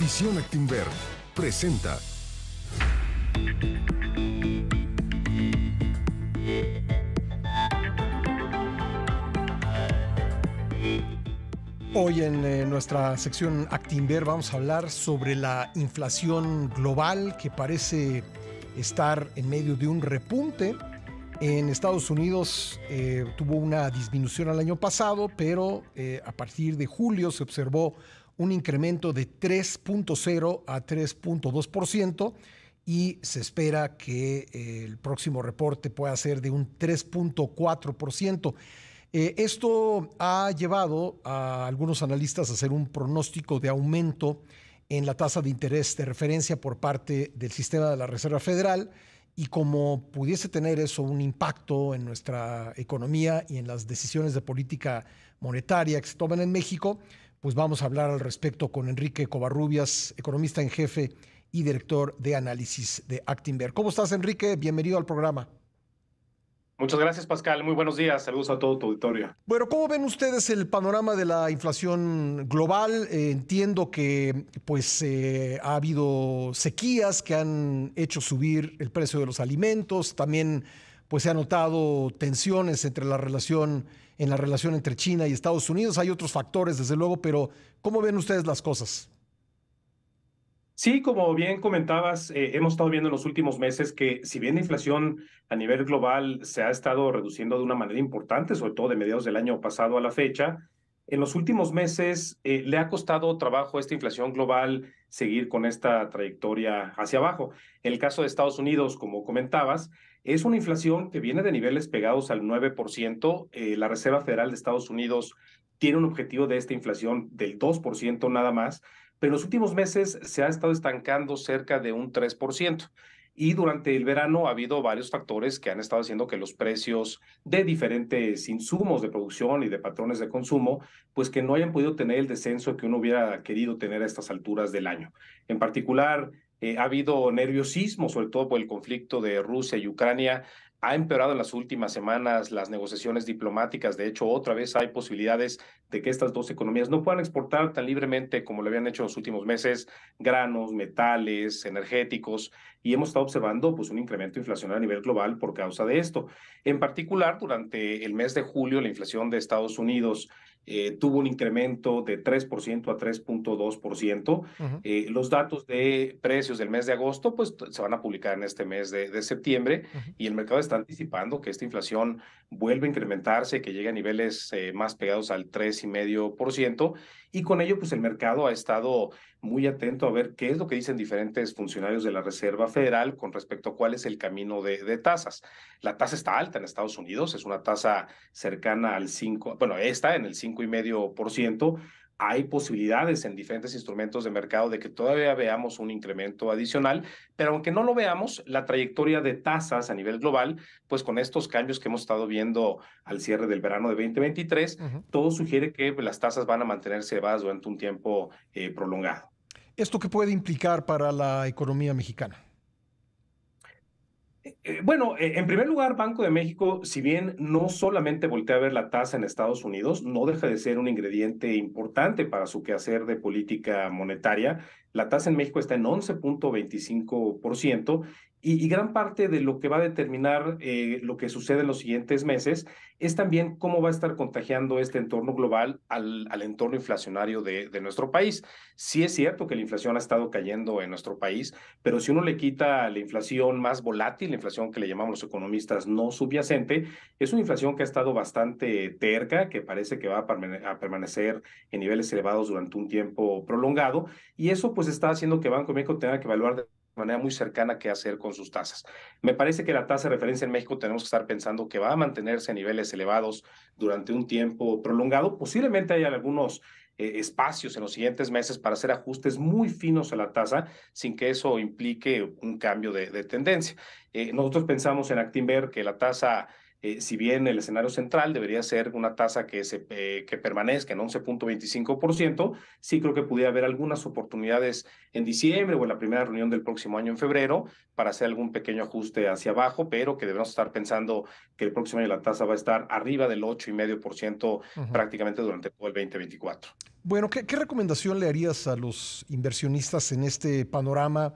Visión Actinver presenta. Hoy en eh, nuestra sección Actinver vamos a hablar sobre la inflación global que parece estar en medio de un repunte. En Estados Unidos eh, tuvo una disminución al año pasado, pero eh, a partir de julio se observó un incremento de 3.0 a 3.2% y se espera que eh, el próximo reporte pueda ser de un 3.4%. Eh, esto ha llevado a algunos analistas a hacer un pronóstico de aumento en la tasa de interés de referencia por parte del sistema de la Reserva Federal y como pudiese tener eso un impacto en nuestra economía y en las decisiones de política monetaria que se toman en México, pues vamos a hablar al respecto con Enrique Covarrubias, economista en jefe y director de análisis de Actinver. ¿Cómo estás, Enrique? Bienvenido al programa. Muchas gracias, Pascal. Muy buenos días. Saludos a todo tu auditorio. Bueno, ¿cómo ven ustedes el panorama de la inflación global? Eh, entiendo que pues eh, ha habido sequías que han hecho subir el precio de los alimentos. También pues se han notado tensiones entre la relación en la relación entre China y Estados Unidos. Hay otros factores, desde luego, pero ¿cómo ven ustedes las cosas? Sí, como bien comentabas, eh, hemos estado viendo en los últimos meses que si bien la inflación a nivel global se ha estado reduciendo de una manera importante, sobre todo de mediados del año pasado a la fecha, en los últimos meses eh, le ha costado trabajo a esta inflación global seguir con esta trayectoria hacia abajo. En el caso de Estados Unidos, como comentabas, es una inflación que viene de niveles pegados al 9%. Eh, la Reserva Federal de Estados Unidos tiene un objetivo de esta inflación del 2% nada más, pero en los últimos meses se ha estado estancando cerca de un 3%. Y durante el verano ha habido varios factores que han estado haciendo que los precios de diferentes insumos de producción y de patrones de consumo, pues que no hayan podido tener el descenso que uno hubiera querido tener a estas alturas del año. En particular, eh, ha habido nerviosismo, sobre todo por el conflicto de Rusia y Ucrania. Ha empeorado en las últimas semanas las negociaciones diplomáticas. De hecho, otra vez hay posibilidades de que estas dos economías no puedan exportar tan libremente como lo habían hecho en los últimos meses granos, metales, energéticos. Y hemos estado observando pues, un incremento inflacionario a nivel global por causa de esto. En particular, durante el mes de julio, la inflación de Estados Unidos eh, tuvo un incremento de 3% a 3.2%. eh, los datos de precios del mes de agosto pues, se van a publicar en este mes de, de septiembre y el mercado está anticipando que esta inflación vuelve a incrementarse, que llegue a niveles eh, más pegados al 3,5% y con ello pues el mercado ha estado muy atento a ver qué es lo que dicen diferentes funcionarios de la Reserva Federal con respecto a cuál es el camino de, de tasas. La tasa está alta en Estados Unidos, es una tasa cercana al 5, bueno, está en el 5 y medio por ciento, hay posibilidades en diferentes instrumentos de mercado de que todavía veamos un incremento adicional, pero aunque no lo veamos, la trayectoria de tasas a nivel global, pues con estos cambios que hemos estado viendo al cierre del verano de 2023, todo sugiere que las tasas van a mantenerse elevadas durante un tiempo eh, prolongado. ¿Esto qué puede implicar para la economía mexicana? Eh, bueno, eh, en primer lugar, Banco de México, si bien no solamente voltea a ver la tasa en Estados Unidos, no deja de ser un ingrediente importante para su quehacer de política monetaria la tasa en México está en 11.25% y, y, gran parte de lo que va a determinar eh, lo que sucede en los siguientes meses es también cómo va a estar contagiando este entorno global al, al entorno inflacionario de, nuestro país. Sí es cierto que la inflación ha estado cayendo en nuestro país, pero si uno le quita la inflación más volátil, la inflación que le llamamos los economistas no subyacente, es una inflación que ha estado bastante terca, que parece que va a, permanecer en niveles elevados durante un tiempo prolongado, y eso pues, pues está haciendo que Banco de México tenga que evaluar de manera muy cercana qué hacer con sus tasas. Me parece que la tasa de referencia en México tenemos que estar pensando que va a mantenerse a niveles elevados durante un tiempo prolongado. Posiblemente haya algunos eh, espacios en los siguientes meses para hacer ajustes muy finos a la tasa sin que eso implique un cambio de, tendencia. Eh, nosotros pensamos en Actinver que la tasa eh, si bien el escenario central debería ser una tasa que, se, eh, que permanezca en 11.25%, sí creo que pudiera haber algunas oportunidades en diciembre o en la primera reunión del próximo año en febrero para hacer algún pequeño ajuste hacia abajo, pero que debemos estar pensando que el próximo año la tasa va a estar arriba del 8,5% por ciento prácticamente durante todo el 2024. Bueno, ¿qué, ¿qué recomendación le harías a los inversionistas en este panorama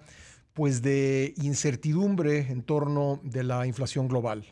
pues, de incertidumbre en torno de la inflación global?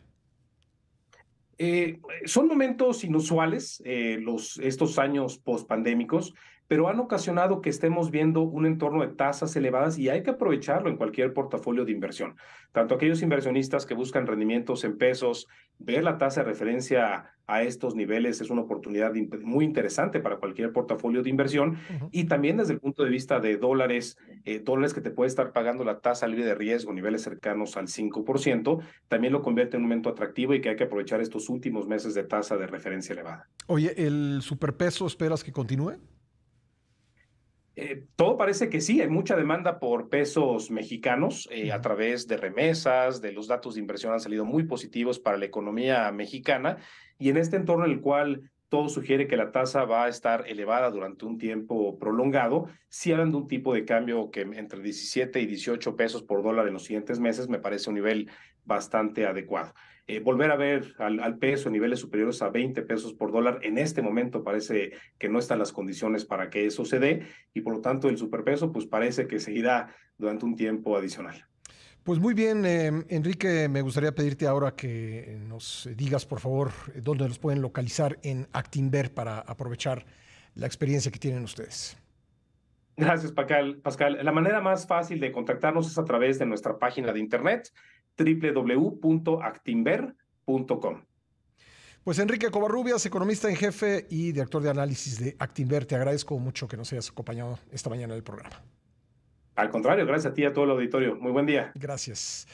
Eh, son momentos inusuales eh, los, estos años post-pandémicos, pero han ocasionado que estemos viendo un entorno de tasas elevadas y hay que aprovecharlo en cualquier portafolio de inversión. Tanto aquellos inversionistas que buscan rendimientos en pesos, ver la tasa de referencia a estos niveles es una oportunidad muy interesante para cualquier portafolio de inversión y también desde el punto de vista de dólares, eh, dólares que te puede estar pagando la tasa libre de riesgo, niveles cercanos al 5%, también lo convierte en un momento atractivo y que hay que aprovechar estos últimos meses de tasa de referencia elevada. Oye, ¿el superpeso esperas que continúe? Eh, todo parece que sí, hay mucha demanda por pesos mexicanos eh, a través de remesas, de los datos de inversión han salido muy positivos para la economía mexicana y en este entorno en el cual todo sugiere que la tasa va a estar elevada durante un tiempo prolongado. Si hablan de un tipo de cambio que entre 17 y 18 pesos por dólar en los siguientes meses, me parece un nivel bastante adecuado. Eh, volver a ver al, al, peso niveles superiores a 20 pesos por dólar, en este momento parece que no están las condiciones para que eso se dé y por lo tanto el superpeso pues parece que seguirá durante un tiempo adicional. Pues muy bien, eh, Enrique, me gustaría pedirte ahora que nos digas, por favor, dónde los pueden localizar en Actinver para aprovechar la experiencia que tienen ustedes. Gracias, Pascal. Pascal. La manera más fácil de contactarnos es a través de nuestra página de internet www.actinver.com. Pues Enrique Covarrubias, economista en jefe y director de análisis de Actinver, te agradezco mucho que nos hayas acompañado esta mañana en el programa. Al contrario, gracias a ti y a todo el auditorio. Muy buen día. Gracias.